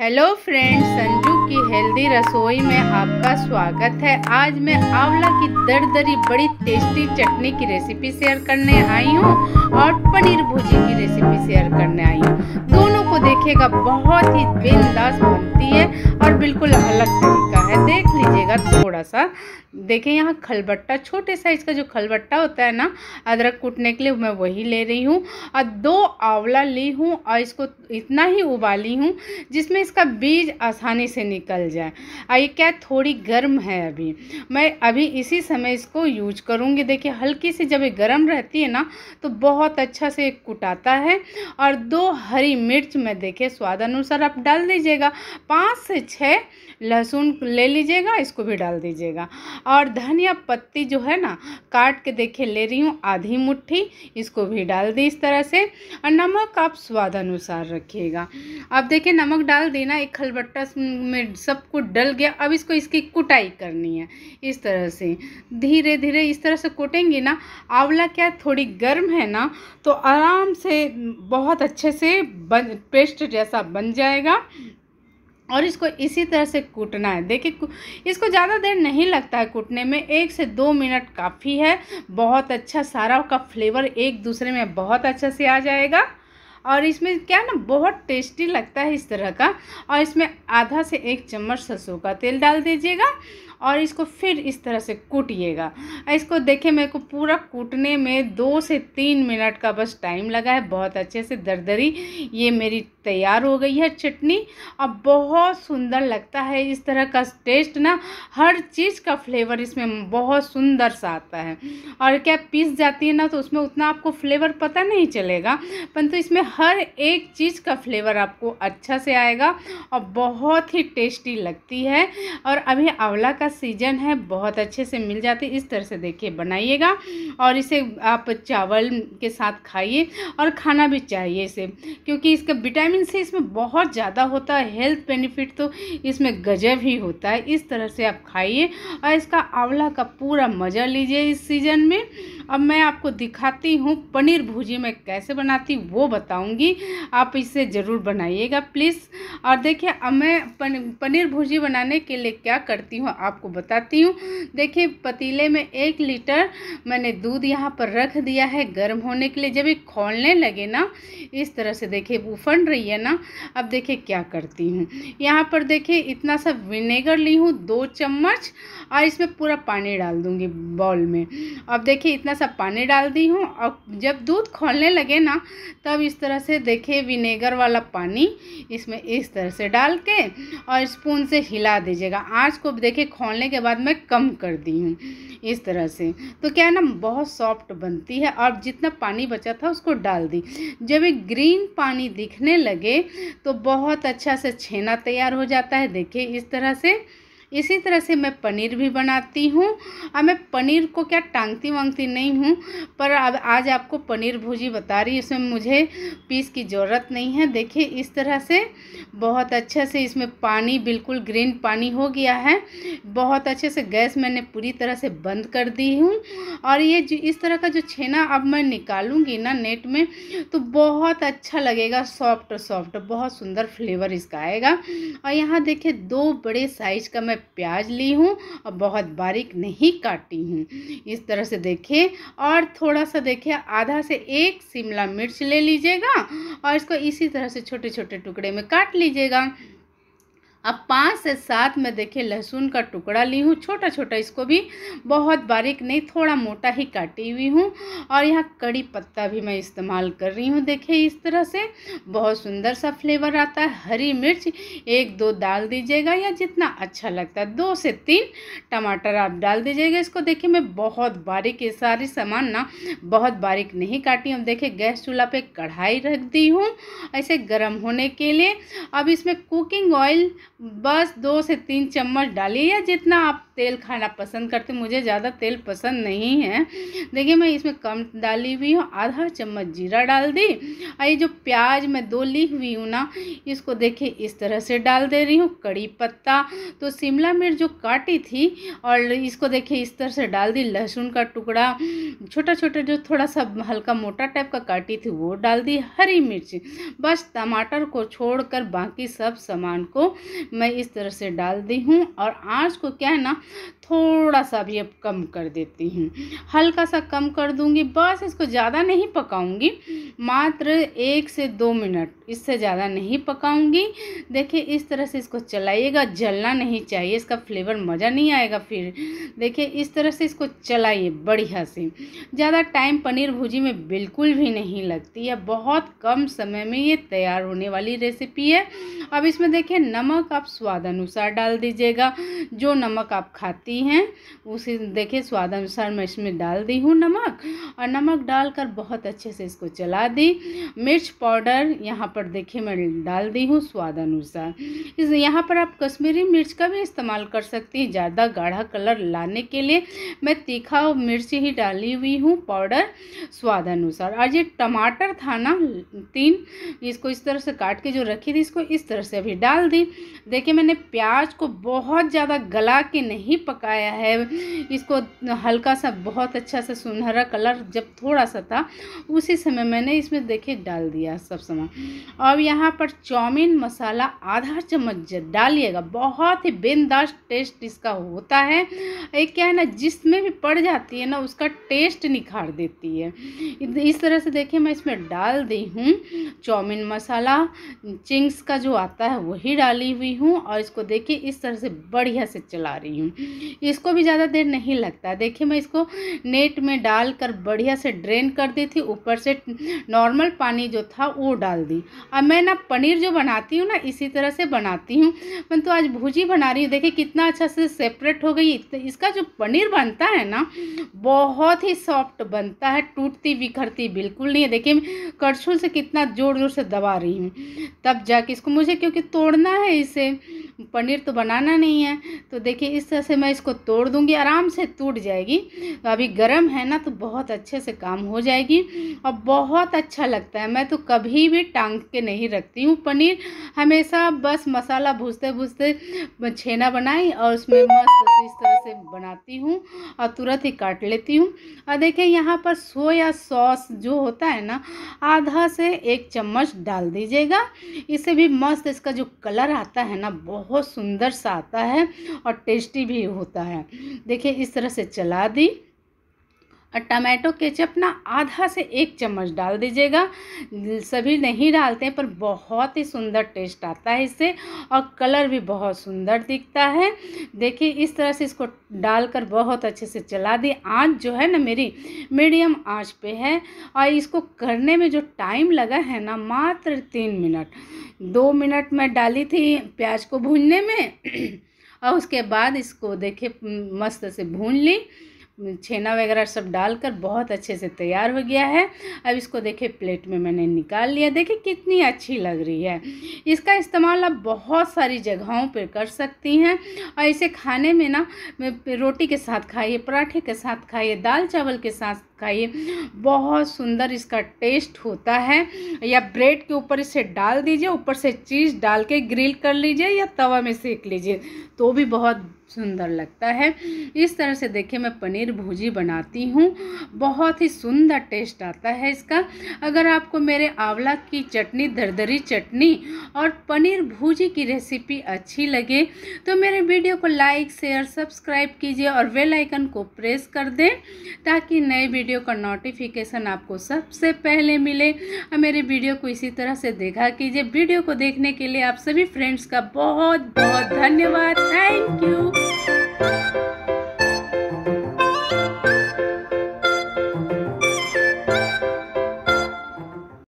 hello friends Sanju की healthy रसोई में आपका स्वागत है आज मैं आंवला की दरदरी बड़ी टेस्टी चटनी की रेसिपी शेयर करने आई हूँ और पनीर भुजी की रेसिपी शेयर करने आई हूँ दोनों को देखेगा बहुत ही बिंदास बनती है और बिल्कुल अलग सा देखिए यहाँ खलबट्टा छोटे साइज़ का जो खलबट्टा होता है ना अदरक कूटने के लिए मैं वही ले रही हूँ और दो आंवला ली हूँ और इसको इतना ही उबाली हूँ जिसमें इसका बीज आसानी से निकल जाए और ये क्या थोड़ी गर्म है अभी मैं अभी इसी समय इसको यूज करूँगी देखिए हल्की सी जब ये गर्म रहती है ना तो बहुत अच्छा से कुटाता है और दो हरी मिर्च में देखिए स्वाद अनुसार आप डाल दीजिएगा पाँच से छः लहसुन ले लीजिएगा इसको भी डाल दीजिएगा और धनिया पत्ती जो है ना काट के देखिए ले रही हूँ आधी मुट्ठी इसको भी डाल दी इस तरह से और नमक आप स्वाद अनुसार रखिएगा अब देखिए नमक डाल देना एक खलबट्टा में सब कुछ डल गया अब इसको इसकी कुटाई करनी है इस तरह से धीरे धीरे इस तरह से कुटेंगे ना आंवला क्या थोड़ी गर्म है ना तो आराम से बहुत अच्छे से बन पेस्ट जैसा बन जाएगा और इसको इसी तरह से कूटना है देखिए इसको ज़्यादा देर नहीं लगता है कूटने में एक से दो मिनट काफ़ी है बहुत अच्छा सारा का फ्लेवर एक दूसरे में बहुत अच्छा से आ जाएगा और इसमें क्या ना बहुत टेस्टी लगता है इस तरह का और इसमें आधा से एक चम्मच सरसों का तेल डाल दीजिएगा और इसको फिर इस तरह से कूटिएगा इसको देखिए मेरे को पूरा कूटने में दो से तीन मिनट का बस टाइम लगा है बहुत अच्छे से दरदरी ये मेरी तैयार हो गई है चटनी और बहुत सुंदर लगता है इस तरह का टेस्ट ना हर चीज़ का फ्लेवर इसमें बहुत सुंदर सा आता है और क्या पीस जाती है ना तो उसमें उतना आपको फ्लेवर पता नहीं चलेगा परंतु तो इसमें हर एक चीज़ का फ्लेवर आपको अच्छा से आएगा और बहुत ही टेस्टी लगती है और अभी आंवला का का सीजन है बहुत अच्छे से मिल जाती है इस तरह से देखिए बनाइएगा और इसे आप चावल के साथ खाइए और खाना भी चाहिए इसे क्योंकि इसका विटामिन सी इसमें बहुत ज़्यादा होता है हेल्थ बेनिफिट तो इसमें गजब ही होता है इस तरह से आप खाइए और इसका आंवला का पूरा मज़ा लीजिए इस सीज़न में अब मैं आपको दिखाती हूँ पनीर भुजी मैं कैसे बनाती वो बताऊँगी आप इसे ज़रूर बनाइएगा प्लीज़ और देखिए अब मैं पन पनीर भुजी बनाने के लिए क्या करती हूँ आपको बताती हूँ देखिए पतीले में एक लीटर मैंने दूध यहाँ पर रख दिया है गर्म होने के लिए जब ये खोलने लगे ना इस तरह से देखिए उफन रही है ना अब देखिए क्या करती हूँ यहाँ पर देखिए इतना सा विनेगर ली हूँ दो चम्मच और इसमें पूरा पानी डाल दूँगी बॉल में अब देखिए इतना सा पानी डाल दी हूँ और जब दूध खोलने लगे ना तब इस तरह से देखे विनेगर वाला पानी इसमें इस तरह से डाल के और स्पून से हिला दीजिएगा आँच को देखे खोलने के बाद मैं कम कर दी हूँ इस तरह से तो क्या है ना बहुत सॉफ्ट बनती है और जितना पानी बचा था उसको डाल दी जब ये ग्रीन पानी दिखने लगे तो बहुत अच्छा से छेना तैयार हो जाता है देखिए इस तरह से इसी तरह से मैं पनीर भी बनाती हूँ अब मैं पनीर को क्या टांगती वांगती नहीं हूँ पर अब आज आपको पनीर भुजी बता रही इसमें मुझे पीस की ज़रूरत नहीं है देखिए इस तरह से बहुत अच्छे से इसमें पानी बिल्कुल ग्रीन पानी हो गया है बहुत अच्छे से गैस मैंने पूरी तरह से बंद कर दी हूँ और ये जो इस तरह का जो छेना अब मैं निकालूँगी ना नेट में तो बहुत अच्छा लगेगा सॉफ्ट सॉफ्ट बहुत सुंदर फ्लेवर इसका आएगा और यहाँ देखिए दो बड़े साइज का मैं प्याज ली हूँ और बहुत बारीक नहीं काटी हूँ इस तरह से देखिए और थोड़ा सा देखिए आधा से एक शिमला मिर्च ले लीजिएगा और इसको इसी तरह से छोटे छोटे टुकड़े में काट लीजिएगा अब पाँच से सात में देखिए लहसुन का टुकड़ा ली हूँ छोटा छोटा इसको भी बहुत बारीक नहीं थोड़ा मोटा ही काटी हुई हूँ और यहाँ कड़ी पत्ता भी मैं इस्तेमाल कर रही हूँ देखिए इस तरह से बहुत सुंदर सा फ्लेवर आता है हरी मिर्च एक दो डाल दीजिएगा या जितना अच्छा लगता है दो से तीन टमाटर आप डाल दीजिएगा इसको देखिए मैं बहुत बारीक ये सारी सामान ना बहुत बारीक नहीं काटी हूँ देखिए गैस चूल्हा पर कढ़ाई रख दी हूँ ऐसे गर्म होने के लिए अब इसमें कुकिंग ऑयल बस दो से तीन चम्मच डालिए या जितना आप तेल खाना पसंद करते मुझे ज़्यादा तेल पसंद नहीं है देखिए मैं इसमें कम डाली हुई हूँ आधा चम्मच जीरा डाल दी और ये जो प्याज मैं दो ली हुई हूँ ना इसको देखिए इस तरह से डाल दे रही हूँ कड़ी पत्ता तो शिमला मिर्च जो काटी थी और इसको देखिए इस तरह से डाल दी लहसुन का टुकड़ा छोटा छोटा जो थोड़ा सा हल्का मोटा टाइप का काटी थी वो डाल दी हरी मिर्च बस टमाटर को छोड़ बाकी सब सामान को मैं इस तरह से डाल दी हूँ और आँच को क्या है ना थोड़ा सा भी अब कम कर देती हूँ हल्का सा कम कर दूँगी बस इसको ज़्यादा नहीं पकाऊँगी मात्र एक से दो मिनट इससे ज़्यादा नहीं पकाऊंगी देखिए इस तरह से इसको चलाइएगा जलना नहीं चाहिए इसका फ्लेवर मज़ा नहीं आएगा फिर देखिए इस तरह से इसको चलाइए बढ़िया से ज़्यादा टाइम पनीर भुजी में बिल्कुल भी नहीं लगती है बहुत कम समय में ये तैयार होने वाली रेसिपी है अब इसमें देखिए नमक आप स्वाद अनुसार डाल दीजिएगा जो नमक आप खाती हैं उसी देखिए स्वाद अनुसार मैं इसमें डाल दी हूँ नमक और नमक डालकर बहुत अच्छे से इसको चला मिला दी मिर्च पाउडर यहाँ पर देखिए मैं डाल दी हूँ स्वाद अनुसार इस यहाँ पर आप कश्मीरी मिर्च का भी इस्तेमाल कर सकते हैं ज़्यादा गाढ़ा कलर लाने के लिए मैं तीखा मिर्च ही डाली हुई हूँ पाउडर स्वाद अनुसार और ये टमाटर था ना तीन इसको इस तरह से काट के जो रखी थी इसको इस तरह से अभी डाल दी देखिए मैंने प्याज को बहुत ज़्यादा गला के नहीं पकाया है इसको हल्का सा बहुत अच्छा सा सुनहरा कलर जब थोड़ा सा था उसी समय मैंने इसमें देखिए डाल दिया सब सामान अब यहाँ पर चाउमीन मसाला आधा चम्मच डालिएगा बहुत ही बेंदाज टेस्ट इसका होता है एक क्या है ना जिसमें भी पड़ जाती है ना उसका टेस्ट निखार देती है इस तरह से देखिए मैं इसमें डाल दी हूँ चाउमीन मसाला चिंग्स का जो आता है वही डाली हुई हूँ और इसको देखिए इस तरह से बढ़िया से चला रही हूँ इसको भी ज़्यादा देर नहीं लगता देखिए मैं इसको नेट में डालकर बढ़िया से ड्रेन कर दी थी ऊपर से नॉर्मल पानी जो था वो डाल दी अब मैं ना पनीर जो बनाती हूँ ना इसी तरह से बनाती हूँ मैं तो आज भुजी बना रही हूँ देखिए कितना अच्छा से सेपरेट हो गई इसका जो पनीर बनता है ना बहुत ही सॉफ्ट बनता है टूटती बिखरती बिल्कुल नहीं है देखिए मैं करछुल से कितना ज़ोर ज़ोर से दबा रही हूँ तब जाके इसको मुझे क्योंकि तोड़ना है इसे पनीर तो बनाना नहीं है तो देखिए इस तरह से मैं इसको तोड़ दूंगी आराम से टूट जाएगी तो अभी गर्म है ना तो बहुत अच्छे से काम हो जाएगी और बहुत अच्छा लगता है मैं तो कभी भी टांग के नहीं रखती हूँ पनीर हमेशा बस मसाला भूजते भूजते छेना बनाई और उसमें मस्त इस तरह से बनाती हूँ और तुरंत ही काट लेती हूँ और देखिए यहाँ पर सोया सॉस जो होता है ना आधा से एक चम्मच डाल दीजिएगा इससे भी मस्त इसका जो कलर आता है ना बहुत बहुत सुंदर सा आता है और टेस्टी भी होता है देखिए इस तरह से चला दी और टमाटो केचप ना आधा से एक चम्मच डाल दीजिएगा सभी नहीं डालते हैं पर बहुत ही सुंदर टेस्ट आता है इससे और कलर भी बहुत सुंदर दिखता है देखिए इस तरह से इसको डालकर बहुत अच्छे से चला दी आँच जो है ना मेरी मीडियम आँच पे है और इसको करने में जो टाइम लगा है ना मात्र तीन मिनट दो मिनट में डाली थी प्याज को भूनने में और उसके बाद इसको देखिए मस्त से भून ली छेना वगैरह सब डालकर बहुत अच्छे से तैयार हो गया है अब इसको देखिए प्लेट में मैंने निकाल लिया देखिए कितनी अच्छी लग रही है इसका इस्तेमाल आप बहुत सारी जगहों पर कर सकती हैं और इसे खाने में ना रोटी के साथ खाइए पराठे के साथ खाइए दाल चावल के साथ का ये बहुत सुंदर इसका टेस्ट होता है या ब्रेड के ऊपर इसे डाल दीजिए ऊपर से चीज़ डाल के ग्रिल कर लीजिए या तवा में सेक लीजिए तो भी बहुत सुंदर लगता है इस तरह से देखिए मैं पनीर भुजी बनाती हूँ बहुत ही सुंदर टेस्ट आता है इसका अगर आपको मेरे आंवला की चटनी दरदरी चटनी और पनीर भुजी की रेसिपी अच्छी लगे तो मेरे वीडियो को लाइक शेयर सब्सक्राइब कीजिए और बेल आइकन को प्रेस कर दें ताकि नए वीडियो वीडियो का नोटिफिकेशन आपको सबसे पहले मिले और मेरे वीडियो को इसी तरह से देखा कीजिए वीडियो को देखने के लिए आप सभी फ्रेंड्स का बहुत बहुत धन्यवाद थैंक यू